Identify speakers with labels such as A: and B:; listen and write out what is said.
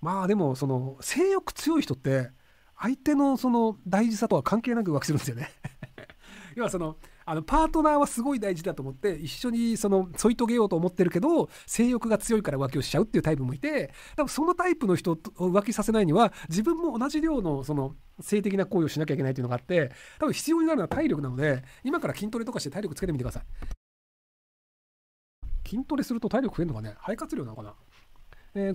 A: まあでもその性欲強い人って相手のその大事さとは関係なく浮気するんですよね 要はそのあのパートナーはすごい大事だと思って一緒にその添い遂げようと思ってるけど性欲が強いから浮気をしちゃうっていうタイプもいて多分そのタイプの人を浮気させないには自分も同じ量のその性的な行為をしなきゃいけないというのがあって多分必要になるのは体力なので今から筋トレとかして体力つけてみてください
B: 筋トレすると体力増えるのかね肺活量なのかな、えー